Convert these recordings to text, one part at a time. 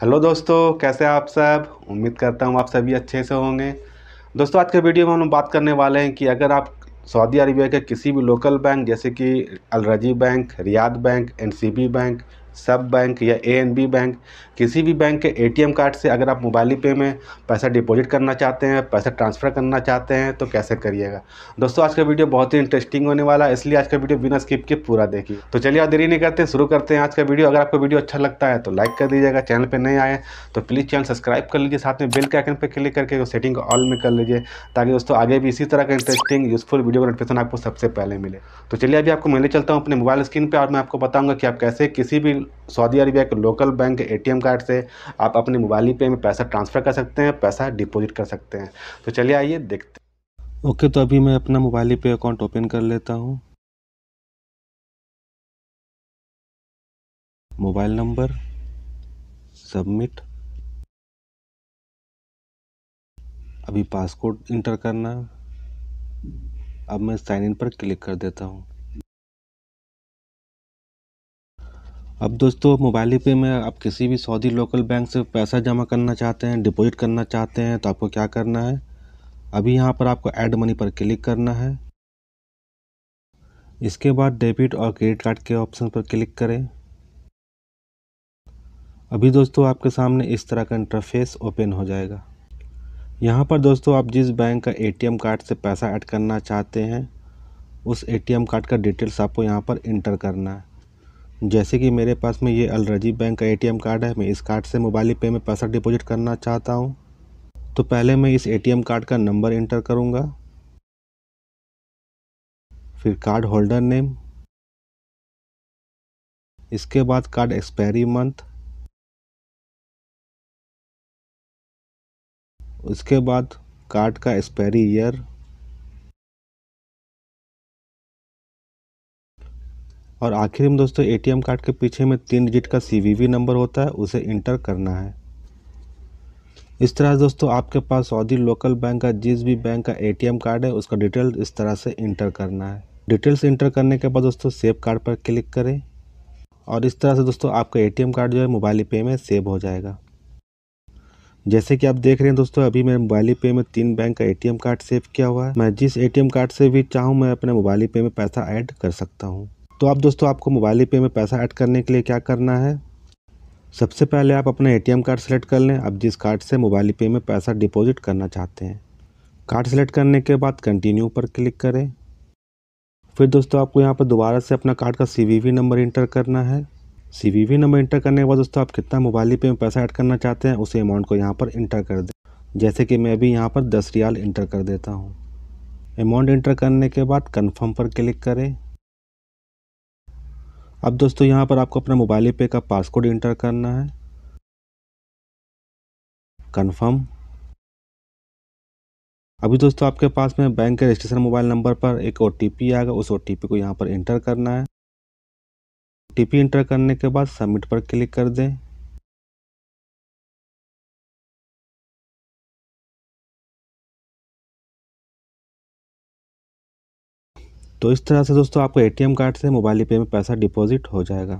hello दोस्तों कैसे हैं आप सब उम्मीद करता हूँ आप सभी अच्छे से होंगे दोस्तों आज के वीडियो में हम बात करने वाले हैं कि अगर आप सऊदी अरबिया के किसी भी लोकल बैंक जैसे कि Al Rajhi bank Riyad bank NCB bank SABB bank या ए बैंक किसी भी बैंक के एटीएम कार्ड से अगर आप मोबाइल पे में पैसा डिपॉजिट करना चाहते हैं पैसा ट्रांसफ़र करना चाहते हैं तो कैसे करिएगा दोस्तों आज का वीडियो बहुत ही इंटरेस्टिंग होने वाला है इसलिए आज का वीडियो बिना स्किप के पूरा देखिए तो चलिए आप देरी नहीं करते शुरू करते हैं आज का वीडियो अगर आपको वीडियो अच्छा लगता है तो लाइक कर दीजिएगा चैनल पर नहीं आए तो प्लीज़ चैनल सब्सक्राइब कर लीजिए साथ में बिल के आइकन पर क्लिक करके सेटिंग को ऑल में कर लीजिए ताकि दोस्तों आगे भी इसी तरह का इंटरेस्टिंग यूजफुल वीडियो का नोटिफिकेशन आपको सबसे पहले मिले तो चलिए अभी आपको मिलने चलता हूँ अपने मोबाइल स्क्रीन पर और मैं आपको बताऊँगा कि आप कैसे किसी भी सऊदी अरबिया के लोकल बैंक एटीएम कार्ड से आप अपने मोबाइल पे में पैसा ट्रांसफ़र कर सकते हैं पैसा डिपॉजिट कर सकते हैं तो चलिए आइए देखते हैं ओके तो अभी मैं अपना मोबाइल पे अकाउंट ओपन कर लेता हूँ मोबाइल नंबर सबमिट अभी पासपोर्ट इंटर करना अब मैं साइन इन पर क्लिक कर देता हूँ अब दोस्तों मोबाइल पे में आप किसी भी सऊदी लोकल बैंक से पैसा जमा करना चाहते हैं डिपॉजिट करना चाहते हैं तो आपको क्या करना है अभी यहाँ पर आपको ऐड मनी पर क्लिक करना है इसके बाद डेबिट और क्रेडिट कार्ड के ऑप्शन पर क्लिक करें अभी दोस्तों आपके सामने इस तरह का इंटरफेस ओपन हो जाएगा यहाँ पर दोस्तों आप जिस बैंक का ए कार्ड से पैसा ऐड करना चाहते हैं उस ए कार्ड का डिटेल्स आपको यहाँ पर इंटर करना है जैसे कि मेरे पास में ये अलरजी बैंक का एटीएम कार्ड है मैं इस कार्ड से मोबाइल पे में पैसा डिपॉजिट करना चाहता हूँ तो पहले मैं इस एटीएम कार्ड का नंबर इंटर करूँगा फिर कार्ड होल्डर नेम इसके बाद कार्ड एक्सपायरी मंथ उसके बाद कार्ड का एक्सपायरी ईयर और आखिर में दोस्तों एटीएम कार्ड के पीछे में तीन डिजिट का सीवीवी नंबर होता है उसे इंटर करना है इस तरह दोस्तों आपके पास सऊदी लोकल बैंक का जिस भी बैंक का एटीएम कार्ड है उसका डिटेल इस तरह से इंटर करना है डिटेल्स इंटर करने के बाद दोस्तों सेव कार्ड पर क्लिक करें और इस तरह से दोस्तों आपका ए कार्ड जो है मोबाइल पे में सेव हो जाएगा जैसे कि आप देख रहे हैं दोस्तों अभी मैंने मोबाइल पे में तीन बैंक का एटीएम कार्ड सेव किया हुआ है मैं जिस एटीएम कार्ड से भी चाहूँ मैं अपने मोबाइल पे में पैसा ऐड कर सकता हूँ तो आप दोस्तों आपको मोबाइल पे में पैसा ऐड करने के लिए क्या करना है सबसे पहले आप अपना एटीएम कार्ड सेलेक्ट कर लें आप जिस कार्ड से मोबाइल पे में पैसा डिपॉजिट करना चाहते हैं कार्ड सेलेक्ट करने के बाद कंटिन्यू पर क्लिक करें फिर दोस्तों आपको यहाँ पर दोबारा से अपना कार्ड का सी नंबर इंटर करना है सी नंबर इंटर करने के बाद दोस्तों आप कितना मोबाइल पे में पैसा ऐड करना चाहते हैं उसी अमाउंट को यहाँ पर इंटर कर दें जैसे कि मैं अभी यहाँ पर दस रियाल इंटर कर देता हूँ अमाउंट इंटर करने के बाद कन्फर्म पर क्लिक करें अब दोस्तों यहाँ पर आपको अपना मोबाइल पे का पासकोड इंटर करना है कन्फर्म अभी दोस्तों आपके पास में बैंक के रजिस्ट्रेशन मोबाइल नंबर पर एक ओ आएगा उस ओ को यहाँ पर इंटर करना है ओ इंटर करने के बाद सबमिट पर क्लिक कर दें तो इस तरह से दोस्तों आपको एटीएम कार्ड से मोबाइल पे में पैसा डिपॉजिट हो जाएगा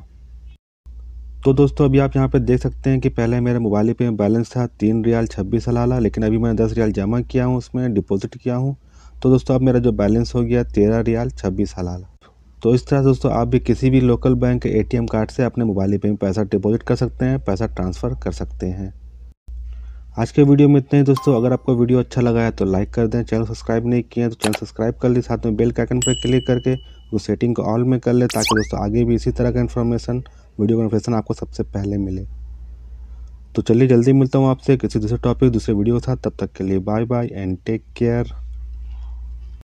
तो दोस्तों अभी आप यहाँ पे देख सकते हैं कि पहले मेरे मोबाइल पे में बैलेंस था तीन रियाल छब्बीस हलाला लेकिन अभी मैंने दस रियाल जमा किया हूँ उसमें डिपॉजिट किया हूँ तो दोस्तों अब मेरा जो बैलेंस हो गया तेरह रियाल छब्बीस हलाला तो इस तरह दोस्तों आप भी किसी भी लोकल बैंक के एटीएम कार्ड से अपने मोबाइल पे में पैसा डिपॉजिट कर सकते हैं पैसा ट्रांसफ़र कर सकते हैं आज के वीडियो में इतने ही दोस्तों अगर आपको वीडियो अच्छा लगा है तो लाइक कर दें चैनल सब्सक्राइब नहीं किया तो चैनल सब्सक्राइब कर लें साथ में बेल के आइकन पर क्लिक करके उस सेटिंग को ऑल में कर लें ताकि दोस्तों आगे भी इसी तरह का इन्फॉर्मेशन वीडियो का इन्फॉर्मेशन आपको सबसे पहले मिले तो चलिए जल्दी मिलता हूँ आपसे किसी दूसरे टॉपिक दूसरे वीडियो के साथ तब तक के लिए bye bye and take care